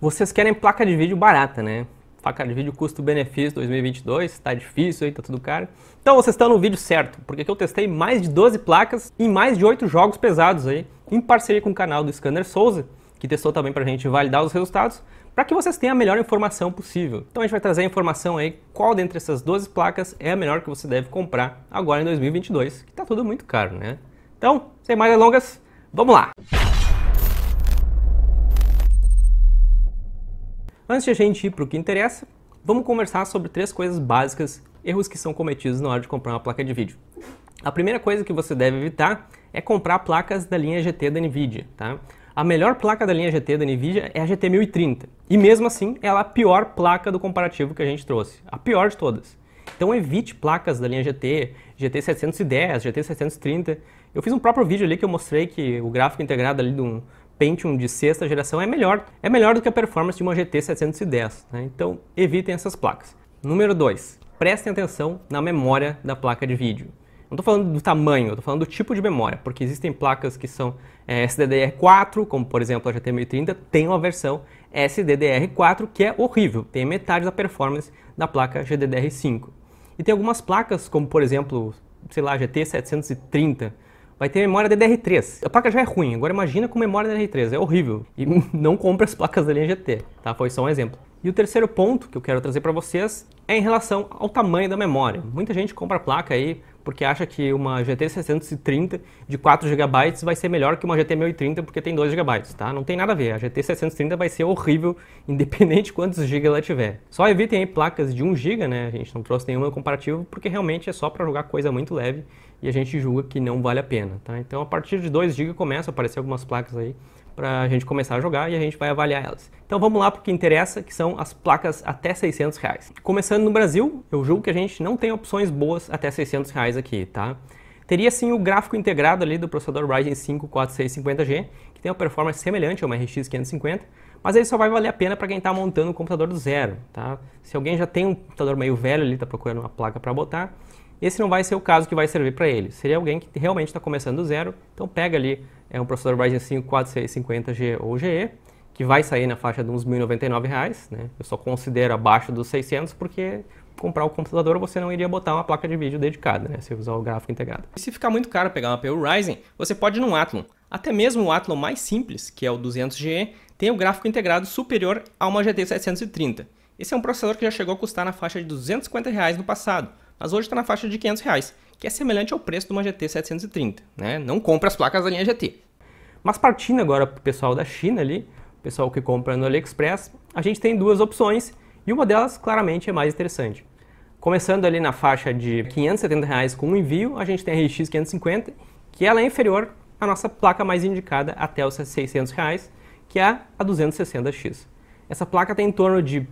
Vocês querem placa de vídeo barata, né? Placa de vídeo custo-benefício 2022, tá difícil aí, tá tudo caro. Então vocês estão no vídeo certo, porque aqui eu testei mais de 12 placas em mais de 8 jogos pesados aí, em parceria com o canal do Scanner Souza, que testou também pra gente validar os resultados, para que vocês tenham a melhor informação possível. Então a gente vai trazer a informação aí qual dentre essas 12 placas é a melhor que você deve comprar agora em 2022, que tá tudo muito caro, né? Então, sem mais delongas, vamos lá! Antes de a gente ir para o que interessa, vamos conversar sobre três coisas básicas, erros que são cometidos na hora de comprar uma placa de vídeo. A primeira coisa que você deve evitar é comprar placas da linha GT da NVIDIA, tá? A melhor placa da linha GT da NVIDIA é a GT 1030, e mesmo assim ela é a pior placa do comparativo que a gente trouxe, a pior de todas. Então evite placas da linha GT, GT 710, GT 730. Eu fiz um próprio vídeo ali que eu mostrei que o gráfico integrado ali de um, Pentium de sexta geração é melhor, é melhor do que a performance de uma GT 710, né? então evitem essas placas. Número 2, prestem atenção na memória da placa de vídeo. Não estou falando do tamanho, estou falando do tipo de memória, porque existem placas que são é, SDDR4, como por exemplo a GT1030, tem uma versão SDDR4 que é horrível, tem metade da performance da placa GDDR5. E tem algumas placas, como por exemplo, sei lá, GT730, vai ter memória DDR3. A placa já é ruim, agora imagina com memória DDR3, é horrível. E não compra as placas da linha GT, tá? Foi só um exemplo. E o terceiro ponto que eu quero trazer para vocês é em relação ao tamanho da memória. Muita gente compra placa aí porque acha que uma GT 630 de 4 GB vai ser melhor que uma GT 1030 porque tem 2 GB, tá? Não tem nada a ver. A GT 630 vai ser horrível, independente de quantos GB ela tiver. Só evitem aí placas de 1 GB, né? A gente não trouxe nenhuma comparativo porque realmente é só para jogar coisa muito leve e a gente julga que não vale a pena, tá? Então a partir de 2 GB começa a aparecer algumas placas aí para a gente começar a jogar e a gente vai avaliar elas. Então vamos lá para o que interessa, que são as placas até 600 reais. Começando no Brasil, eu julgo que a gente não tem opções boas até 600 reais aqui, tá? Teria sim o gráfico integrado ali do processador Ryzen 5 4650G, que tem uma performance semelhante a uma RX 550, mas ele só vai valer a pena para quem está montando um computador do zero, tá? Se alguém já tem um computador meio velho ali, está procurando uma placa para botar, esse não vai ser o caso que vai servir para ele. Seria alguém que realmente está começando do zero. Então pega ali é um processador Ryzen 5 4650G ou GE, que vai sair na faixa de uns R$ 1.099. Né? Eu só considero abaixo dos 600 porque comprar o computador você não iria botar uma placa de vídeo dedicada, né? se usar o gráfico integrado. E se ficar muito caro pegar uma PU Ryzen, você pode ir num Athlon. Até mesmo o Athlon mais simples, que é o 200GE, tem o gráfico integrado superior a uma GT 730. Esse é um processador que já chegou a custar na faixa de R$ 250 reais no passado, mas hoje está na faixa de 500 reais, que é semelhante ao preço de uma GT 730. Né? Não compra as placas da linha GT. Mas partindo agora para o pessoal da China ali, o pessoal que compra no AliExpress, a gente tem duas opções e uma delas claramente é mais interessante. Começando ali na faixa de 570 reais com o envio, a gente tem a RX 550, que ela é inferior à nossa placa mais indicada até os 600 reais, que é a 260X. Essa placa tem em torno de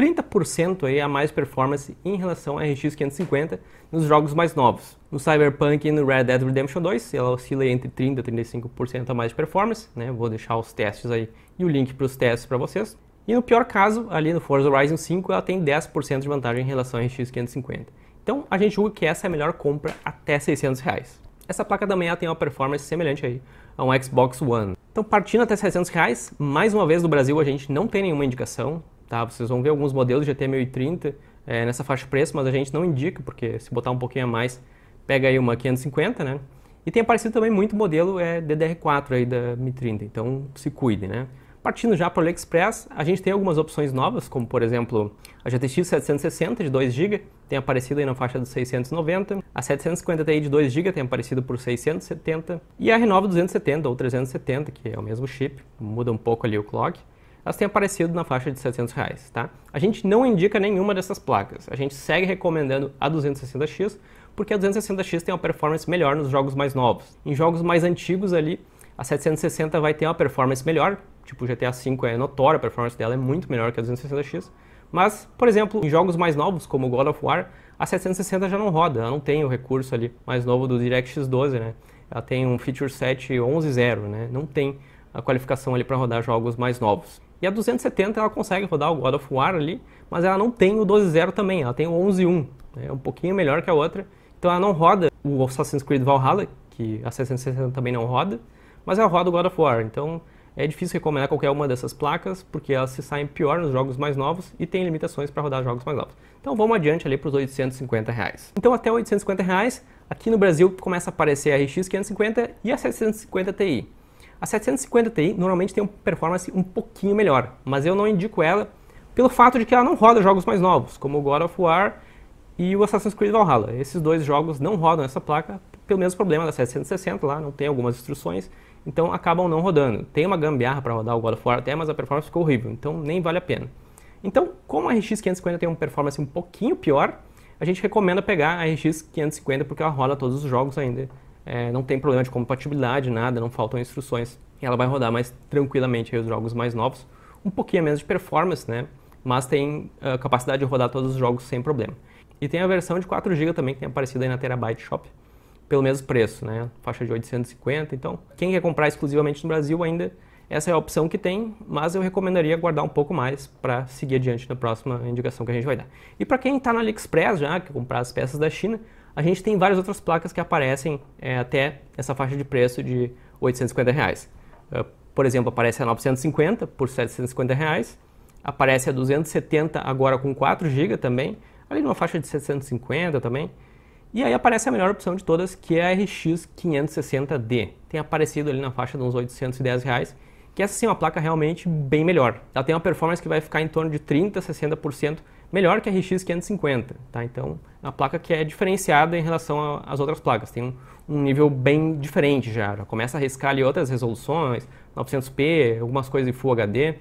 30% aí a mais performance em relação à RX 550 nos jogos mais novos. No Cyberpunk e no Red Dead Redemption 2, ela oscila entre 30% e 35% a mais de performance, né? Vou deixar os testes aí e o link para os testes para vocês. E no pior caso, ali no Forza Horizon 5, ela tem 10% de vantagem em relação à RX 550. Então, a gente julga que essa é a melhor compra até 600 reais. Essa placa também ela tem uma performance semelhante aí a um Xbox One. Então, partindo até 600 reais, mais uma vez no Brasil a gente não tem nenhuma indicação, Tá? Vocês vão ver alguns modelos de GT1030 é, nessa faixa de preço, mas a gente não indica, porque se botar um pouquinho a mais, pega aí uma 550, né? E tem aparecido também muito modelo é, DDR4 aí da Mi 30, então se cuide, né? Partindo já para o AliExpress, a gente tem algumas opções novas, como por exemplo a GTX 760 de 2 GB, tem aparecido aí na faixa dos 690, a 750 Ti de 2 GB tem aparecido por 670 e a Renova 270 ou 370, que é o mesmo chip, muda um pouco ali o clock, elas têm aparecido na faixa de 700 reais, tá? A gente não indica nenhuma dessas placas, a gente segue recomendando a 260X, porque a 260X tem uma performance melhor nos jogos mais novos. Em jogos mais antigos ali, a 760 vai ter uma performance melhor, tipo o GTA V é notória, a performance dela é muito melhor que a 260X, mas, por exemplo, em jogos mais novos, como God of War, a 760 já não roda, ela não tem o recurso ali mais novo do DirectX 12, né? Ela tem um feature set 11.0, né? Não tem a qualificação ali para rodar jogos mais novos. E a 270 ela consegue rodar o God of War ali, mas ela não tem o 12.0 também, ela tem o 11.1. Né? É um pouquinho melhor que a outra. Então ela não roda o Assassin's Creed Valhalla, que a 660 também não roda, mas ela roda o God of War. Então é difícil recomendar qualquer uma dessas placas, porque elas se saem pior nos jogos mais novos e tem limitações para rodar jogos mais novos. Então vamos adiante ali para os 850 reais. Então até 850 reais, aqui no Brasil começa a aparecer a RX 550 e a 750 Ti. A 750 Ti normalmente tem uma performance um pouquinho melhor, mas eu não indico ela pelo fato de que ela não roda jogos mais novos, como o God of War e o Assassin's Creed Valhalla. Esses dois jogos não rodam essa placa pelo mesmo problema da 760 lá, não tem algumas instruções, então acabam não rodando. Tem uma gambiarra para rodar o God of War até, mas a performance ficou horrível, então nem vale a pena. Então, como a RX 550 tem uma performance um pouquinho pior, a gente recomenda pegar a RX 550 porque ela roda todos os jogos ainda é, não tem problema de compatibilidade, nada, não faltam instruções. E ela vai rodar mais tranquilamente os jogos mais novos, um pouquinho menos de performance, né? Mas tem a ah, capacidade de rodar todos os jogos sem problema. E tem a versão de 4 GB também que tem aparecido aí na Terabyte Shop, pelo mesmo preço, né? Faixa de 850. Então, quem quer comprar exclusivamente no Brasil ainda, essa é a opção que tem, mas eu recomendaria guardar um pouco mais para seguir adiante na próxima indicação que a gente vai dar. E para quem está na AliExpress já, que comprar as peças da China, a gente tem várias outras placas que aparecem é, até essa faixa de preço de R$ 850. Reais. Uh, por exemplo, aparece a 950 por R$ 750, reais, aparece a 270 agora com 4 GB também, ali numa faixa de 750 também. E aí aparece a melhor opção de todas, que é a RX 560D. Tem aparecido ali na faixa de uns 810 reais, que essa sim é uma placa realmente bem melhor. Ela tem uma performance que vai ficar em torno de 30 a 60% melhor que a RX 550, tá? Então, é uma placa que é diferenciada em relação às outras placas, tem um, um nível bem diferente já, já começa a riscar ali outras resoluções, 900p, algumas coisas em Full HD,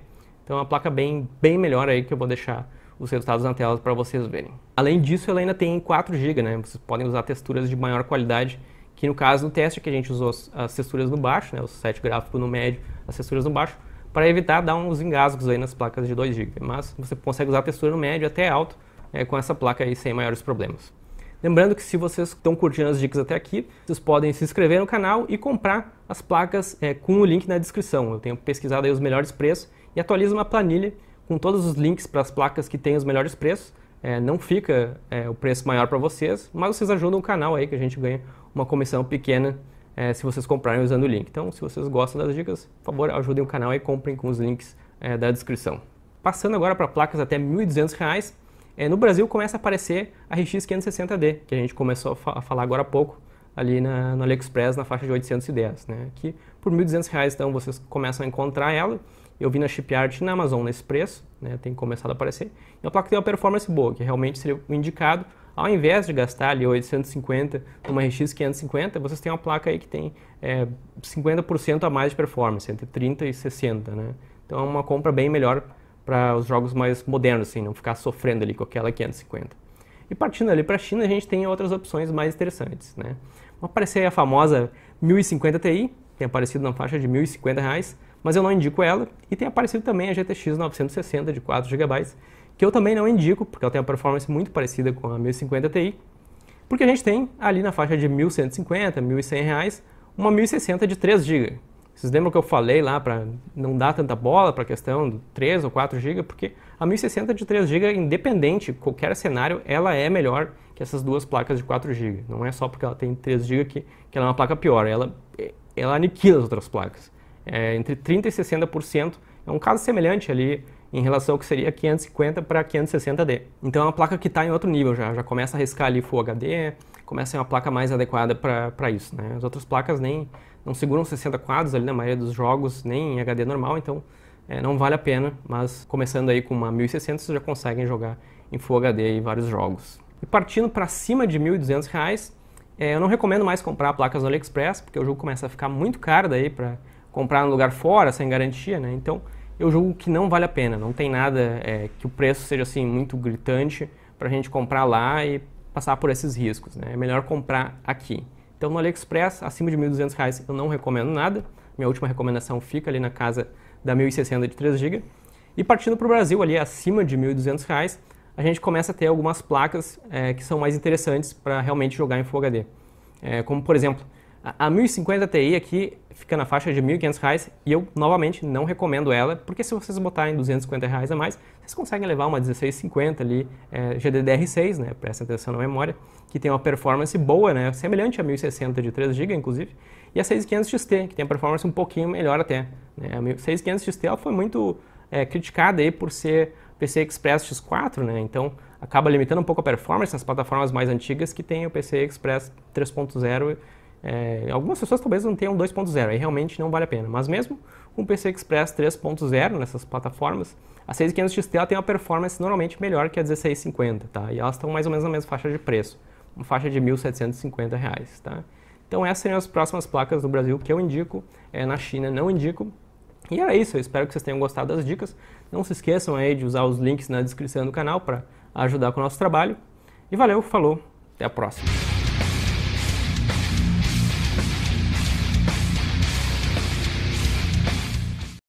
então é uma placa bem, bem melhor aí que eu vou deixar os resultados na tela para vocês verem. Além disso, ela ainda tem 4 GB, né? Vocês podem usar texturas de maior qualidade, que no caso do teste que a gente usou as texturas no baixo, né? Os 7 gráficos no médio, as texturas no baixo, para evitar dar uns engasgos aí nas placas de 2 GB. Mas você consegue usar a textura no médio até alto é, com essa placa aí sem maiores problemas. Lembrando que se vocês estão curtindo as dicas até aqui, vocês podem se inscrever no canal e comprar as placas é, com o link na descrição. Eu tenho pesquisado aí os melhores preços e atualizo uma planilha com todos os links para as placas que têm os melhores preços. É, não fica é, o preço maior para vocês, mas vocês ajudam o canal aí que a gente ganha uma comissão pequena é, se vocês comprarem usando o link. Então, se vocês gostam das dicas, por favor, ajudem o canal e comprem com os links é, da descrição. Passando agora para placas até R$ 1.200, é, no Brasil começa a aparecer a RX 560D, que a gente começou a, fa a falar agora há pouco, ali na, no AliExpress, na faixa de 810, né? Que por R$ 1.200, então, vocês começam a encontrar ela. Eu vi na Shipyard na Amazon nesse preço, né? Tem começado a aparecer. E a placa tem uma performance boa, que realmente seria o indicado ao invés de gastar ali 850 numa RX 550, vocês têm uma placa aí que tem é, 50% a mais de performance, entre 30 e 60, né? Então é uma compra bem melhor para os jogos mais modernos, assim, não ficar sofrendo ali com aquela 550. E partindo ali para a China, a gente tem outras opções mais interessantes, né? aparecer a famosa 1050 Ti, tem aparecido na faixa de 1.050 reais, mas eu não indico ela, e tem aparecido também a GTX 960 de 4 GB, que eu também não indico, porque ela tem uma performance muito parecida com a 1050 Ti, porque a gente tem ali na faixa de 1150, 1100 reais, uma 1060 de 3 GB. Vocês lembram que eu falei lá para não dar tanta bola para a questão do 3 ou 4 GB, porque a 1060 de 3 GB, independente qualquer cenário, ela é melhor que essas duas placas de 4 GB. Não é só porque ela tem 3 GB que, que ela é uma placa pior, ela, eh, ela aniquila as outras placas. É, entre 30% e 60% é um caso semelhante ali em relação ao que seria 550 para 560D. Então é uma placa que está em outro nível já, já começa a arriscar ali Full HD, começa a ser uma placa mais adequada para isso. Né? As outras placas nem não seguram 60 quadros ali na né? maioria dos jogos, nem em HD normal, então é, não vale a pena, mas começando aí com uma 1600 vocês já conseguem jogar em Full HD aí vários jogos. E partindo para cima de 1.200 reais, é, eu não recomendo mais comprar placas no AliExpress, porque o jogo começa a ficar muito caro daí para comprar no lugar fora, sem garantia, né? Então eu julgo que não vale a pena. Não tem nada é, que o preço seja assim muito gritante para a gente comprar lá e passar por esses riscos. Né? É melhor comprar aqui. Então no AliExpress, acima de R$ 1.200 eu não recomendo nada. Minha última recomendação fica ali na casa da 1.060 de 3 GB. E partindo para o Brasil, ali acima de R$ 1.200, a gente começa a ter algumas placas é, que são mais interessantes para realmente jogar em Full HD. É, como, por exemplo, a, 1050 Ti aqui fica na faixa de R$ 1.500 e eu, novamente, não recomendo ela, porque se vocês botarem R$ 250 reais a mais, vocês conseguem levar uma 1650 ali, é, GDDR6, né, presta atenção na memória, que tem uma performance boa, né, semelhante a 1060 de 3 GB, inclusive, e a 6500 XT, que tem uma performance um pouquinho melhor até. Né. A 6500 XT ela foi muito é, criticada aí por ser PCI Express X4, né, então acaba limitando um pouco a performance nas plataformas mais antigas que tem o PCI Express 3.0 é, algumas pessoas talvez não tenham 2.0, aí realmente não vale a pena. Mas mesmo com o PC Express 3.0 nessas plataformas, a 6500 XT ela tem uma performance normalmente melhor que a 1650, tá? E elas estão mais ou menos na mesma faixa de preço, uma faixa de R$ 1.750, reais, tá? Então essas seriam as próximas placas do Brasil que eu indico, é, na China não indico. E era isso, eu espero que vocês tenham gostado das dicas. Não se esqueçam aí de usar os links na descrição do canal para ajudar com o nosso trabalho. E valeu, falou, até a próxima.